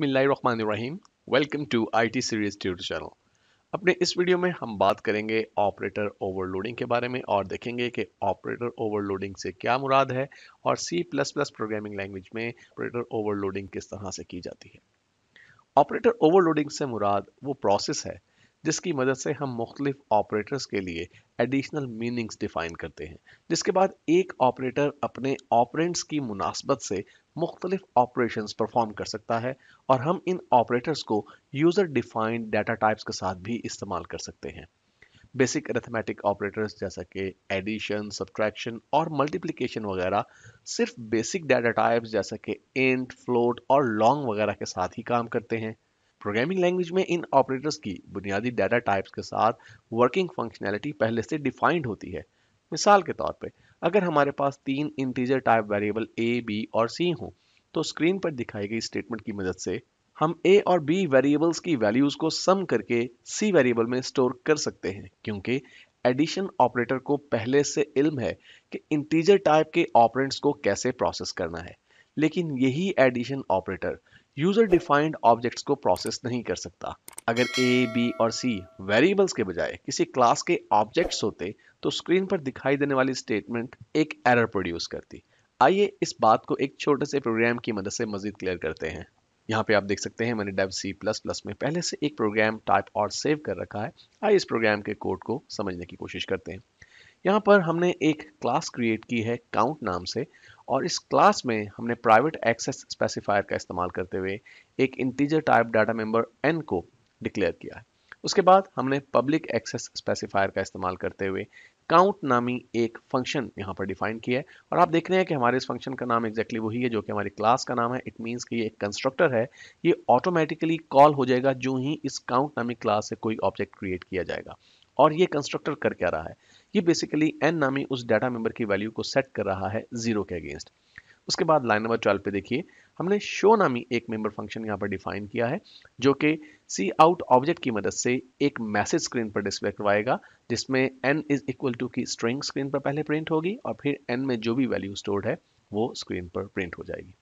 बसमीम welcome to IT series tutor channel अपने इस वीडियो में हम बात करेंगे ऑपरेटर ओवरलोडिंग के बारे में और देखेंगे कि ऑपरेटर ओवरलोडिंग से क्या मुराद है और C++ प्रोग्रामिंग लैंग्वेज में ऑपरेटर ओवरलोडिंग किस तरह से की जाती है ऑपरेटर ओवरलोडिंग से मुराद वो प्रोसेस है जिसकी मदद से हम मुख्तलिफ ऑपरेटर्स के लिए एडिशनल मीनिंग्स डिफाइन करते हैं जिसके बाद एक ऑपरेटर अपने ऑपरेंट्स की मुनासबत से मुख्तलिफ ऑपरेशन परफॉर्म कर सकता है और हम इन ऑपरेटर्स को यूज़र डिफाइंड डाटा टाइप्स के साथ भी इस्तेमाल कर सकते हैं बेसिक अरेथमेटिक ऑपरेटर्स जैसा कि एडिशन सब्ट्रैक्शन और मल्टीप्लिकेशन वगैरह सिर्फ बेसिक डाटा टाइप्स जैसा कि इंट फ्लोट और लॉन्ग वगैरह के साथ ही काम करते हैं प्रोग्रामिंग लैंग्वेज में इन ऑपरेटर्स की बुनियादी डाटा टाइप्स के साथ वर्किंग फंक्शनैलिटी पहले से डिफाइंड होती है मिसाल के तौर पर अगर हमारे पास तीन integer type variable A B और सी हों तो स्क्रीन पर दिखाई गई स्टेटमेंट की मदद से हम ए और बी वेरिएबल्स की वैल्यूज को सम करके सी वेरिएबल में स्टोर कर सकते हैं क्योंकि एडिशन ऑपरेटर को पहले से इल्म है कि इंटीजर टाइप के ऑपरेंट्स को कैसे प्रोसेस करना है लेकिन यही addition operator user defined objects को प्रोसेस नहीं कर सकता अगर ए बी और सी वेरिएबल्स के बजाय किसी क्लास के ऑब्जेक्ट्स होते तो स्क्रीन पर दिखाई देने वाली स्टेटमेंट एक एरर प्रोड्यूस करती आइए इस बात को एक छोटे से प्रोग्राम की मदद से मजीद क्लियर करते हैं यहाँ पे आप देख सकते हैं मैंने डेव सी प्लस प्लस में पहले से एक प्रोग्राम टाइप और सेव कर रखा है आइए इस प्रोग्राम के कोड को समझने की कोशिश करते हैं यहाँ पर हमने एक क्लास क्रिएट की है काउंट नाम से और इस क्लास में हमने प्राइवेट एक्सेस स्पेसिफायर का इस्तेमाल करते हुए एक integer type data member N को डिक्लेयर किया है उसके बाद हमने पब्लिक एक्सेस स्पेसिफायर का इस्तेमाल करते हुए काउंट नामी एक फंक्शन यहाँ पर डिफाइन किया है और आप देख रहे हैं कि हमारे इस फंक्शन का नाम एग्जैक्टली exactly वही है जो कि हमारी क्लास का नाम है इट मीन्स कि ये एक कंस्ट्रक्टर है ये ऑटोमेटिकली कॉल हो जाएगा जो ही इस काउंट नामी क्लास से कोई ऑब्जेक्ट क्रिएट किया जाएगा और ये कंस्ट्रक्टर कर क्या रहा है ये बेसिकली एन नामी उस डाटा मेंबर की वैल्यू को सेट कर रहा है जीरो के अगेंस्ट उसके बाद लाइन नंबर ट्वेल्व पे देखिए हमने शो नामी एक मेंबर फंक्शन यहाँ पर डिफाइन किया है जो कि सी आउट ऑब्जेक्ट की मदद से एक मैसेज स्क्रीन पर डिस्प्ले करवाएगा जिसमें एन इज इक्वल टू की स्ट्रिंग स्क्रीन पर पहले प्रिंट होगी और फिर एन में जो भी वैल्यू स्टोर्ड है वो स्क्रीन पर प्रिंट हो जाएगी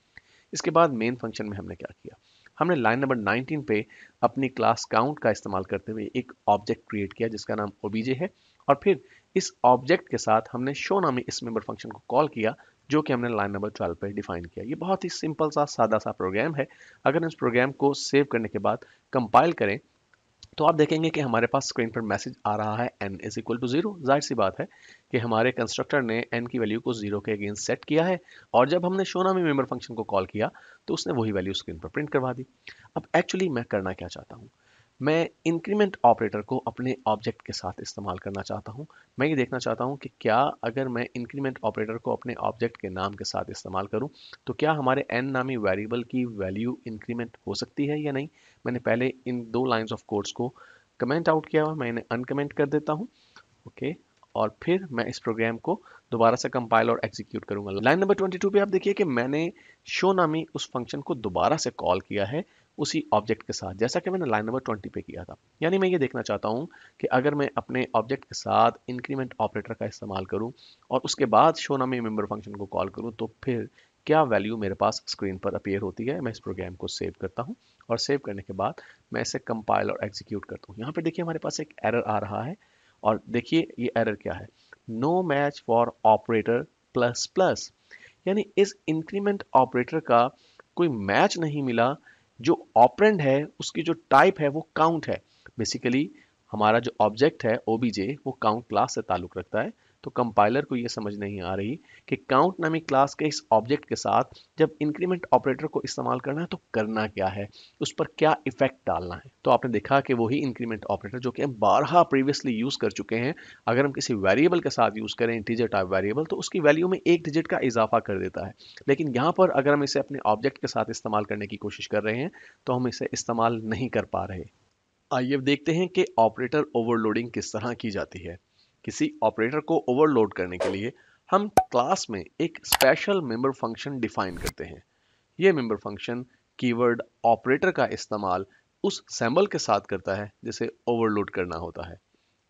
इसके बाद मेन फंक्शन में हमने क्या किया हमने लाइन नंबर 19 पे अपनी क्लास काउंट का इस्तेमाल करते हुए एक ऑब्जेक्ट क्रिएट किया जिसका नाम ओबीजे है और फिर इस ऑब्जेक्ट के साथ हमने शो नामी इस मेंबर फंक्शन को कॉल किया जो कि हमने लाइन नंबर 12 पे डिफाइन किया ये बहुत ही सिंपल सा सादा सा प्रोग्राम है अगर इस प्रोग्राम को सेव करने के बाद कंपाइल करें तो आप देखेंगे कि हमारे पास स्क्रीन पर मैसेज आ रहा है n is equal to zero जाहिर सी बात है कि हमारे कंस्ट्रक्टर ने एन की वैल्यू को जीरो के अगेंस्ट सेट किया है और जब हमने शोना में मेम्बर फंक्शन को कॉल किया तो उसने वही वैल्यू स्क्रीन पर प्रिंट करवा दी अब एक्चुअली मैं करना क्या चाहता हूँ मैं इंक्रीमेंट ऑपरेटर को अपने ऑब्जेक्ट के साथ इस्तेमाल करना चाहता हूँ मैं ये देखना चाहता हूँ कि क्या अगर मैं इंक्रीमेंट ऑपरेटर को अपने ऑब्जेक्ट के नाम के साथ इस्तेमाल करूँ तो क्या हमारे एन नामी वेरिएबल की वैल्यू इंक्रीमेंट हो सकती है या नहीं मैंने पहले इन दो लाइन्स ऑफ कोड्स को कमेंट आउट किया हुआ मैं इन्हें अनकमेंट कर देता हूँ ओके और फिर मैं इस प्रोग्राम को दोबारा से कंपाइल और एग्जीक्यूट करूंगा लाइन नंबर 22 पे आप देखिए कि मैंने शो नामी उस फंक्शन को दोबारा से कॉल किया है उसी ऑब्जेक्ट के साथ जैसा कि मैंने लाइन नंबर ट्वेंटी पे किया था यानी मैं ये देखना चाहता हूँ कि अगर मैं अपने ऑब्जेक्ट के साथ इंक्रीमेंट ऑपरेटर का इस्तेमाल करूँ और उसके बाद शोना में मेम्बर फंक्शन को कॉल करूँ तो फिर क्या वैल्यू मेरे पास स्क्रीन पर अपेयर होती है मैं इस प्रोग्राम को सेव करता हूँ और सेव करने के बाद मैं इसे कंपाइल और एग्जीक्यूट करता हूँ यहाँ पर देखिए हमारे पास एक एरर आ रहा है और देखिए ये एरर क्या है no match for operator plus plus यानी इस इंक्रीमेंट ऑपरेटर का कोई मैच नहीं मिला जो ऑपरेंड है उसकी जो टाइप है वो काउंट है बेसिकली हमारा जो ऑब्जेक्ट है ओबीजे वो काउंट क्लास से ताल्लुक रखता है तो कंपाइलर को ये समझ नहीं आ रही कि काउंट नामी क्लास के इस ऑब्जेक्ट के साथ जब इंक्रीमेंट ऑपरेटर को इस्तेमाल करना है तो करना क्या है उस पर क्या इफेक्ट डालना है तो आपने देखा कि वही इंक्रीमेंट ऑपरेटर जो कि हम बारह प्रीवियसली यूज़ कर चुके हैं अगर हम किसी वेरिएबल के साथ यूज़ करें इंटीजर टाइप वेरिएबल तो उसकी वैल्यू में एक डिजिट का इजाफा कर देता है लेकिन यहाँ पर अगर हम इसे अपने ऑब्जेक्ट के साथ इस्तेमाल करने की कोशिश कर रहे हैं तो हम इसे इस्तेमाल नहीं कर पा रहे आइए अब देखते हैं कि ऑपरेटर ओवरलोडिंग किस तरह की जाती है किसी ऑपरेटर को ओवरलोड करने के लिए हम क्लास में एक स्पेशल मेंबर फंक्शन डिफाइन करते हैं ये मेंबर फंक्शन कीवर्ड ऑपरेटर का इस्तेमाल उस सैम्बल के साथ करता है जिसे ओवरलोड करना होता है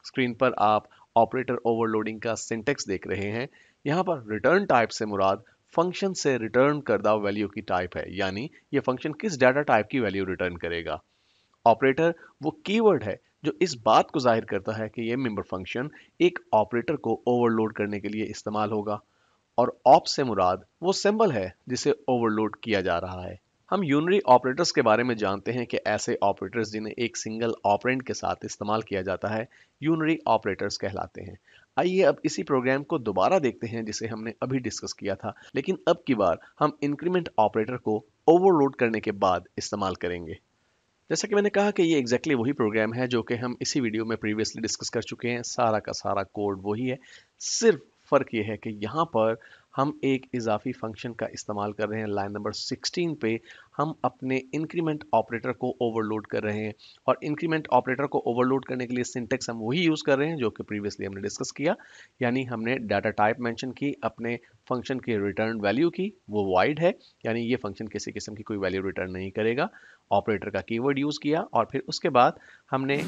स्क्रीन पर आप ऑपरेटर ओवरलोडिंग का सिंटेक्स देख रहे हैं यहाँ पर रिटर्न टाइप से मुराद फंक्शन से रिटर्न करदा वैल्यू की टाइप है यानी ये फंक्शन किस डाटा टाइप की वैल्यू रिटर्न करेगा ऑपरेटर वो कीवर्ड है जो इस बात को जाहिर करता है कि ये मेंबर फंक्शन एक ऑपरेटर को ओवरलोड करने के लिए इस्तेमाल होगा और ऑप से मुराद वो सिंबल है जिसे ओवरलोड किया जा रहा है हम यूनरी ऑपरेटर्स के बारे में जानते हैं कि ऐसे ऑपरेटर्स जिन्हें एक सिंगल ऑपरेंट के साथ इस्तेमाल किया जाता है यूनरी ऑपरेटर्स कहलाते हैं आइए अब इसी प्रोग्राम को दोबारा देखते हैं जिसे हमने अभी डिस्कस किया था लेकिन अब की बार हम इंक्रीमेंट ऑपरेटर को ओवरलोड करने के बाद इस्तेमाल करेंगे जैसा कि मैंने कहा कि ये एग्जैक्टली exactly वही प्रोग्राम है जो कि हम इसी वीडियो में प्रीवियसली डिस्कस कर चुके हैं सारा का सारा कोड वही है सिर्फ फ़र्क ये है कि यहाँ पर हम एक इजाफी फंक्शन का इस्तेमाल कर रहे हैं लाइन नंबर 16 पे हम अपने इंक्रीमेंट ऑपरेटर को ओवरलोड कर रहे हैं और इंक्रीमेंट ऑपरेटर को ओवरलोड करने के लिए सिंटेक्स हम वही यूज़ कर रहे हैं जो कि प्रीवियसली हमने डिस्कस किया यानी हमने डाटा टाइप मैंशन की अपने फंक्शन की रिटर्न वैल्यू की वो वाइड है यानी ये फंक्शन किसी किस्म की कोई वैल्यू रिटर्न नहीं करेगा ऑपरेटर का कीवर्ड यूज़ किया और फिर उसके बाद हमने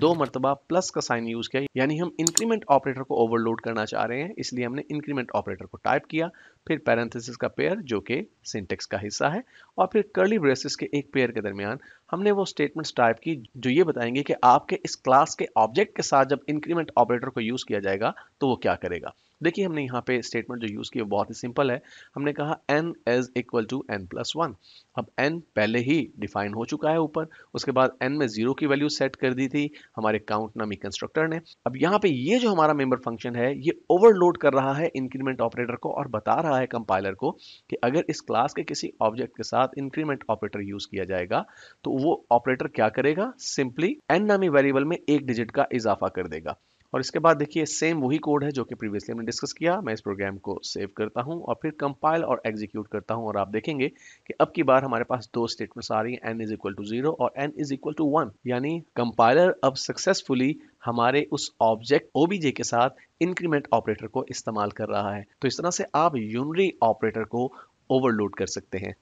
दो मरतबा प्लस का साइन यूज़ किया यानी हम इंक्रीमेंट ऑपरेटर को ओवरलोड करना चाह रहे हैं इसलिए हमने इंक्रीमेंट ऑपरेटर को टाइप किया फिर पैरेंथेसिस का पेयर जो कि सिंटेक्स का हिस्सा है और फिर कर्ली ब्रेसिस के एक पेयर के दरमियान हमने वो स्टेटमेंट्स टाइप की जो ये बताएंगे कि आपके इस क्लास के ऑब्जेक्ट के साथ जब इंक्रीमेंट ऑपरेटर को यूज़ किया जाएगा तो वो क्या करेगा देखिए हमने यहाँ पे स्टेटमेंट जो यूज़ किया बहुत ही सिंपल है हमने कहा n is equal to n plus one अब n पहले ही डिफाइन हो चुका है ऊपर उसके बाद n में जीरो की वैल्यू सेट कर दी थी हमारे काउंट नामी कंस्ट्रक्टर ने अब यहाँ पे ये जो हमारा मेंबर फंक्शन है ये ओवरलोड कर रहा है इंक्रीमेंट ऑपरेटर को और बता रहा है कंपाइलर को कि अगर इस क्लास के किसी ऑब्जेक्ट के साथ इंक्रीमेंट ऑपरेटर यूज किया जाएगा तो वो ऑपरेटर क्या करेगा सिंपली एन नामी वेरिएबल में एक डिजिट का इजाफा कर देगा और इसके बाद देखिए सेम वही कोड है जो कि प्रीवियसली हमने डिस्कस किया मैं इस प्रोग्राम को सेव करता हूं और फिर कंपाइल और एग्जीक्यूट करता हूं और आप देखेंगे कि अब की बार हमारे पास दो स्टेटमेंट्स आ रही हैं n is equal to zero और n is equal to one यानी कंपाइलर अब सक्सेसफुली हमारे उस ऑब्जेक्ट ओबीजे के साथ इंक्रीमेंट ऑपरेटर को इस्तेमाल कर रहा है तो इस तरह से आप यूनरी ऑपरेटर को ओवरलोड कर सकते हैं